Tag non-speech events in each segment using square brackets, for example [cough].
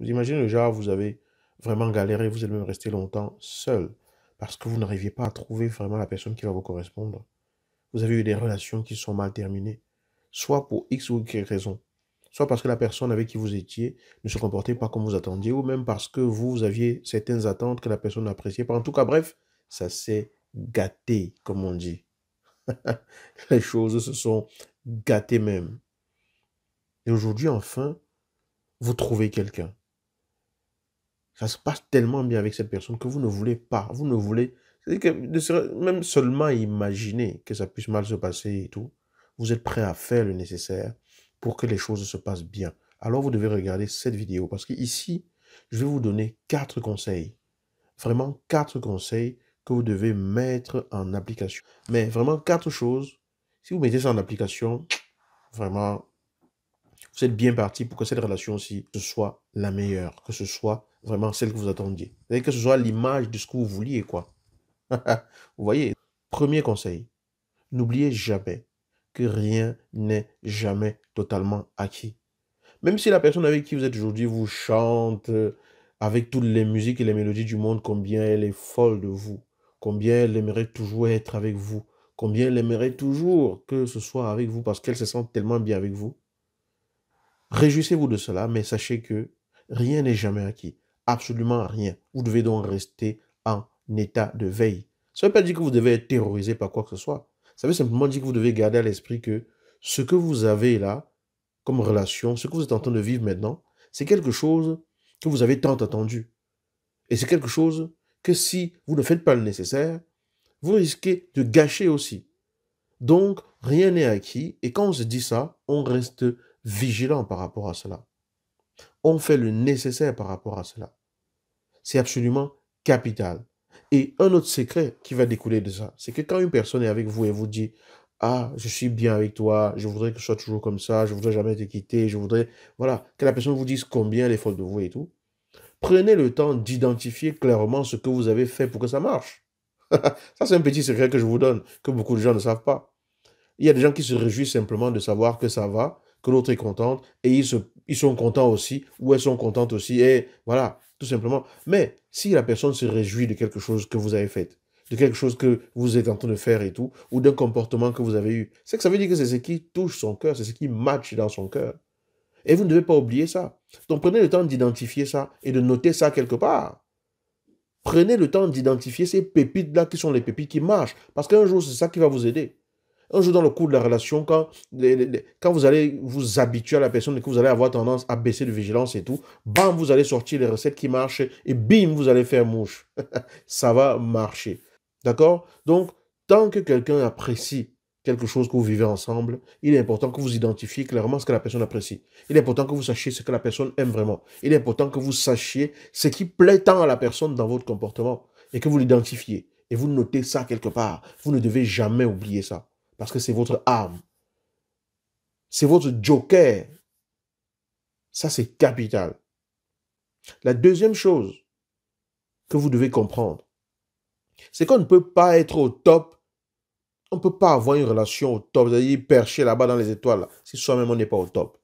Vous imaginez le genre, vous avez vraiment galéré, vous êtes même resté longtemps seul parce que vous n'arriviez pas à trouver vraiment la personne qui va vous correspondre. Vous avez eu des relations qui sont mal terminées, soit pour X ou Y raison, soit parce que la personne avec qui vous étiez ne se comportait pas comme vous attendiez, ou même parce que vous, vous aviez certaines attentes que la personne n'appréciait pas. En tout cas, bref, ça s'est gâté, comme on dit. [laughs] Les choses se sont gâtées même. Et aujourd'hui, enfin, vous trouvez quelqu'un ça se passe tellement bien avec cette personne que vous ne voulez pas, vous ne voulez, même seulement imaginer que ça puisse mal se passer et tout, vous êtes prêt à faire le nécessaire pour que les choses se passent bien. Alors vous devez regarder cette vidéo parce qu'ici, je vais vous donner quatre conseils, vraiment quatre conseils que vous devez mettre en application. Mais vraiment quatre choses, si vous mettez ça en application, vraiment, vous êtes bien parti pour que cette relation aussi ce soit la meilleure, que ce soit vraiment celle que vous attendiez. cest que ce soit l'image de ce que vous vouliez, quoi. [laughs] vous voyez, premier conseil, n'oubliez jamais que rien n'est jamais totalement acquis. Même si la personne avec qui vous êtes aujourd'hui vous chante euh, avec toutes les musiques et les mélodies du monde, combien elle est folle de vous, combien elle aimerait toujours être avec vous, combien elle aimerait toujours que ce soit avec vous parce qu'elle se sent tellement bien avec vous. Réjouissez-vous de cela, mais sachez que rien n'est jamais acquis absolument rien. Vous devez donc rester en état de veille. Ça ne veut pas dire que vous devez être terrorisé par quoi que ce soit. Ça veut simplement dire que vous devez garder à l'esprit que ce que vous avez là, comme relation, ce que vous êtes en train de vivre maintenant, c'est quelque chose que vous avez tant attendu. Et c'est quelque chose que si vous ne faites pas le nécessaire, vous risquez de gâcher aussi. Donc, rien n'est acquis. Et quand on se dit ça, on reste vigilant par rapport à cela. On fait le nécessaire par rapport à cela. C'est absolument capital. Et un autre secret qui va découler de ça, c'est que quand une personne est avec vous et vous dit Ah, je suis bien avec toi, je voudrais que je sois toujours comme ça, je voudrais jamais te quitter, je voudrais. Voilà, que la personne vous dise combien elle est folle de vous et tout. Prenez le temps d'identifier clairement ce que vous avez fait pour que ça marche. [laughs] ça, c'est un petit secret que je vous donne, que beaucoup de gens ne savent pas. Il y a des gens qui se réjouissent simplement de savoir que ça va, que l'autre est contente, et ils, sont contents aussi, ou elles sont contentes aussi, et voilà, tout simplement. Mais si la personne se réjouit de quelque chose que vous avez fait, de quelque chose que vous êtes en train de faire et tout, ou d'un comportement que vous avez eu, c'est que ça veut dire que c'est ce qui touche son cœur, c'est ce qui matche dans son cœur. Et vous ne devez pas oublier ça. Donc prenez le temps d'identifier ça et de noter ça quelque part. Prenez le temps d'identifier ces pépites-là qui sont les pépites qui marchent. Parce qu'un jour, c'est ça qui va vous aider. Un jour, dans le cours de la relation, quand, quand vous allez vous habituer à la personne et que vous allez avoir tendance à baisser de vigilance et tout, bam, vous allez sortir les recettes qui marchent et bim, vous allez faire mouche. [laughs] Ça va marcher. D'accord Donc, tant que quelqu'un apprécie quelque chose que vous vivez ensemble, il est important que vous identifiez clairement ce que la personne apprécie. Il est important que vous sachiez ce que la personne aime vraiment. Il est important que vous sachiez ce qui plaît tant à la personne dans votre comportement et que vous l'identifiez. Et vous notez ça quelque part. Vous ne devez jamais oublier ça. Parce que c'est votre âme, C'est votre joker. Ça, c'est capital. La deuxième chose que vous devez comprendre, c'est qu'on ne peut pas être au top. On ne peut pas avoir une relation au top. C'est-à-dire percher là-bas dans les étoiles, si soi-même on n'est pas au top.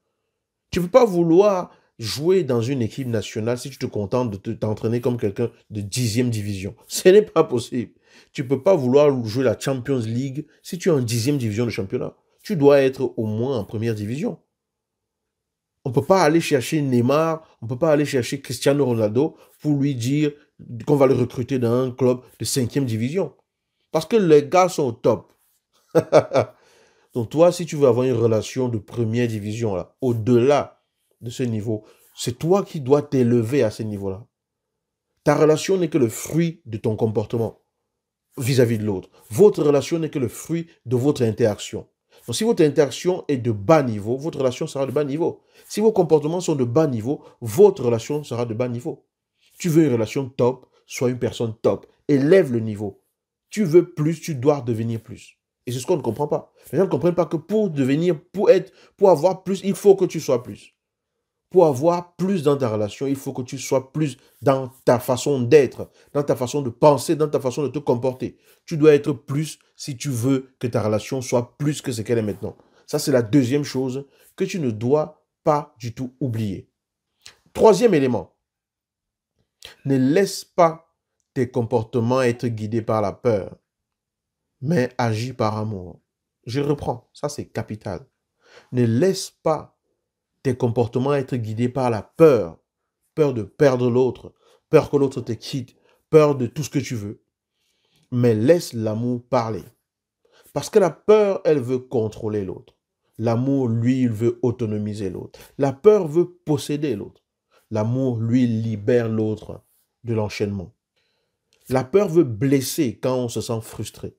Tu ne peux pas vouloir jouer dans une équipe nationale si tu te contentes de t'entraîner comme quelqu'un de dixième division. [laughs] Ce n'est pas possible. Tu ne peux pas vouloir jouer la Champions League si tu es en dixième division de championnat. Tu dois être au moins en première division. On ne peut pas aller chercher Neymar, on ne peut pas aller chercher Cristiano Ronaldo pour lui dire qu'on va le recruter dans un club de cinquième division. Parce que les gars sont au top. [laughs] Donc toi, si tu veux avoir une relation de première division, là, au-delà de ce niveau, c'est toi qui dois t'élever à ce niveau-là. Ta relation n'est que le fruit de ton comportement vis-à-vis de l'autre. Votre relation n'est que le fruit de votre interaction. Donc si votre interaction est de bas niveau, votre relation sera de bas niveau. Si vos comportements sont de bas niveau, votre relation sera de bas niveau. Tu veux une relation top, sois une personne top. Élève le niveau. Tu veux plus, tu dois devenir plus. Et c'est ce qu'on ne comprend pas. Les gens ne comprennent pas que pour devenir, pour être, pour avoir plus, il faut que tu sois plus pour avoir plus dans ta relation, il faut que tu sois plus dans ta façon d'être, dans ta façon de penser, dans ta façon de te comporter. Tu dois être plus si tu veux que ta relation soit plus que ce qu'elle est maintenant. Ça, c'est la deuxième chose que tu ne dois pas du tout oublier. Troisième élément, ne laisse pas tes comportements être guidés par la peur, mais agis par amour. Je reprends, ça c'est capital. Ne laisse pas tes comportements être guidés par la peur. Peur de perdre l'autre, peur que l'autre te quitte, peur de tout ce que tu veux. Mais laisse l'amour parler. Parce que la peur, elle veut contrôler l'autre. L'amour, lui, il veut autonomiser l'autre. La peur veut posséder l'autre. L'amour, lui, libère l'autre de l'enchaînement. La peur veut blesser quand on se sent frustré.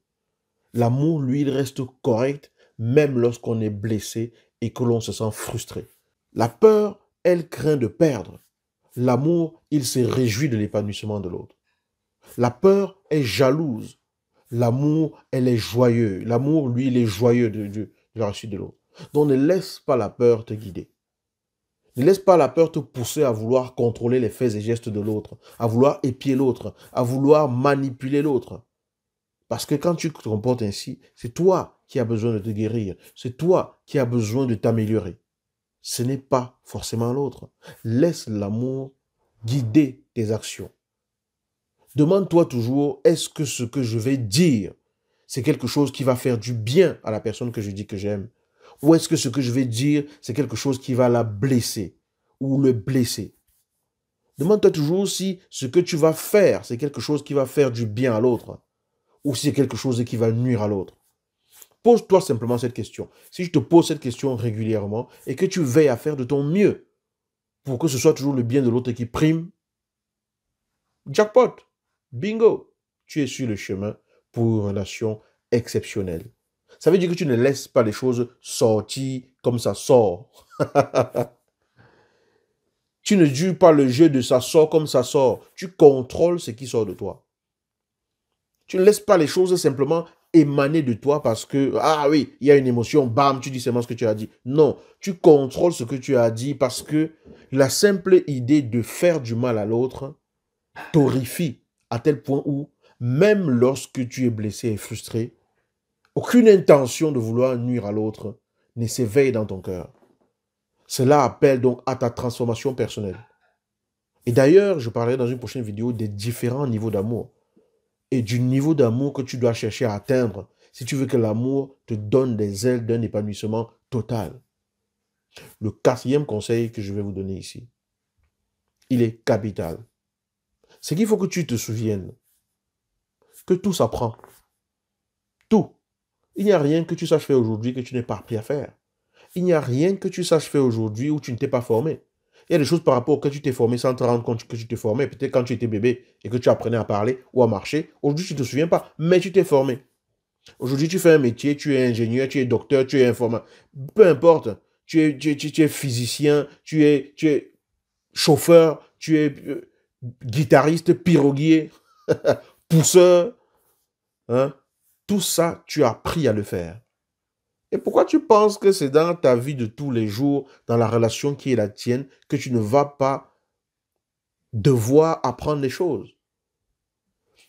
L'amour, lui, il reste correct même lorsqu'on est blessé et que l'on se sent frustré. La peur, elle craint de perdre. L'amour, il se réjouit de l'épanouissement de l'autre. La peur est jalouse. L'amour, elle est joyeux. L'amour, lui, il est joyeux de, de, de la réussite de l'autre. Donc ne laisse pas la peur te guider. Ne laisse pas la peur te pousser à vouloir contrôler les faits et gestes de l'autre, à vouloir épier l'autre, à vouloir manipuler l'autre. Parce que quand tu te comportes ainsi, c'est toi qui as besoin de te guérir, c'est toi qui as besoin de t'améliorer ce n'est pas forcément l'autre. Laisse l'amour guider tes actions. Demande-toi toujours, est-ce que ce que je vais dire, c'est quelque chose qui va faire du bien à la personne que je dis que j'aime Ou est-ce que ce que je vais dire, c'est quelque chose qui va la blesser ou le blesser Demande-toi toujours si ce que tu vas faire, c'est quelque chose qui va faire du bien à l'autre ou si c'est quelque chose qui va nuire à l'autre. Pose-toi simplement cette question. Si je te pose cette question régulièrement et que tu veilles à faire de ton mieux pour que ce soit toujours le bien de l'autre qui prime, jackpot, bingo, tu es sur le chemin pour une relation exceptionnelle. Ça veut dire que tu ne laisses pas les choses sortir comme ça sort. [laughs] tu ne joues pas le jeu de ça sort comme ça sort. Tu contrôles ce qui sort de toi. Tu ne laisses pas les choses simplement émaner de toi parce que, ah oui, il y a une émotion, bam, tu dis seulement ce que tu as dit. Non, tu contrôles ce que tu as dit parce que la simple idée de faire du mal à l'autre t'horrifie à tel point où, même lorsque tu es blessé et frustré, aucune intention de vouloir nuire à l'autre ne s'éveille dans ton cœur. Cela appelle donc à ta transformation personnelle. Et d'ailleurs, je parlerai dans une prochaine vidéo des différents niveaux d'amour et du niveau d'amour que tu dois chercher à atteindre si tu veux que l'amour te donne des ailes d'un épanouissement total. Le quatrième conseil que je vais vous donner ici, il est capital. C'est qu'il faut que tu te souviennes que tout s'apprend. Tout. Il n'y a rien que tu saches faire aujourd'hui que tu n'es pas appris à faire. Il n'y a rien que tu saches faire aujourd'hui où tu ne t'es pas formé. Il y a des choses par rapport auxquelles tu t'es formé sans te rendre compte que tu t'es formé. Peut-être quand tu étais bébé et que tu apprenais à parler ou à marcher. Aujourd'hui, tu ne te souviens pas, mais tu t'es formé. Aujourd'hui, tu fais un métier, tu es ingénieur, tu es docteur, tu es informateur. Peu importe. Tu es, physicien, tu es, chauffeur, tu es euh, guitariste, piroguier, [laughs] pousseur. Hein. Tout ça, tu as appris à le faire. Et pourquoi tu penses que c'est dans ta vie de tous les jours, dans la relation qui est la tienne, que tu ne vas pas devoir apprendre les choses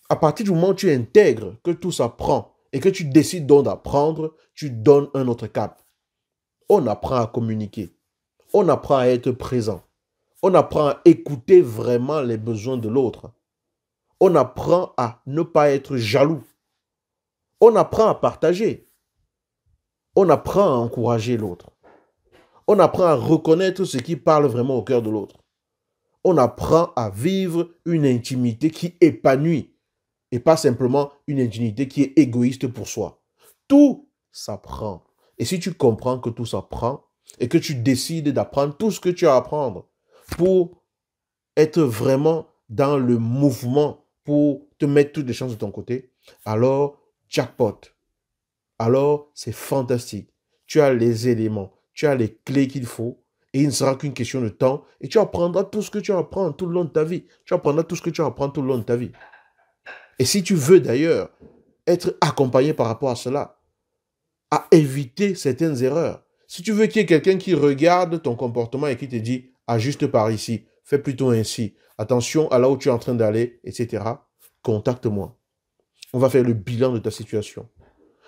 À partir du moment où tu intègres que tout s'apprend et que tu décides donc d'apprendre, tu donnes un autre cap. On apprend à communiquer. On apprend à être présent. On apprend à écouter vraiment les besoins de l'autre. On apprend à ne pas être jaloux. On apprend à partager on apprend à encourager l'autre. On apprend à reconnaître ce qui parle vraiment au cœur de l'autre. On apprend à vivre une intimité qui épanouit et pas simplement une intimité qui est égoïste pour soi. Tout s'apprend. Et si tu comprends que tout s'apprend et que tu décides d'apprendre tout ce que tu as à apprendre pour être vraiment dans le mouvement, pour te mettre toutes les chances de ton côté, alors jackpot, alors c'est fantastique. Tu as les éléments, tu as les clés qu'il faut, et il ne sera qu'une question de temps, et tu apprendras tout ce que tu apprends tout le long de ta vie. Tu apprendras tout ce que tu apprends tout le long de ta vie. Et si tu veux d'ailleurs être accompagné par rapport à cela, à éviter certaines erreurs. Si tu veux qu'il y ait quelqu'un qui regarde ton comportement et qui te dit ajuste ah, par ici, fais plutôt ainsi, attention à là où tu es en train d'aller, etc., contacte-moi. On va faire le bilan de ta situation.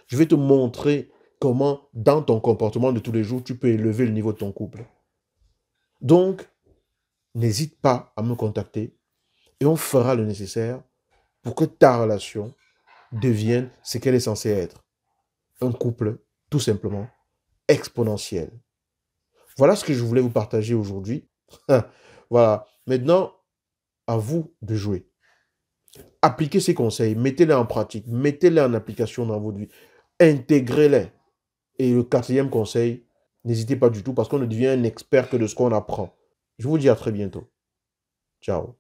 Je vais te montrer comment, dans ton comportement de tous les jours, tu peux élever le niveau de ton couple. Donc, n'hésite pas à me contacter et on fera le nécessaire pour que ta relation devienne ce qu'elle est censée être. Un couple, tout simplement, exponentiel. Voilà ce que je voulais vous partager aujourd'hui. [laughs] voilà. Maintenant, à vous de jouer. Appliquez ces conseils, mettez-les en pratique, mettez-les en application dans votre vie intégrez-les. Et le quatrième conseil, n'hésitez pas du tout parce qu'on ne devient un expert que de ce qu'on apprend. Je vous dis à très bientôt. Ciao.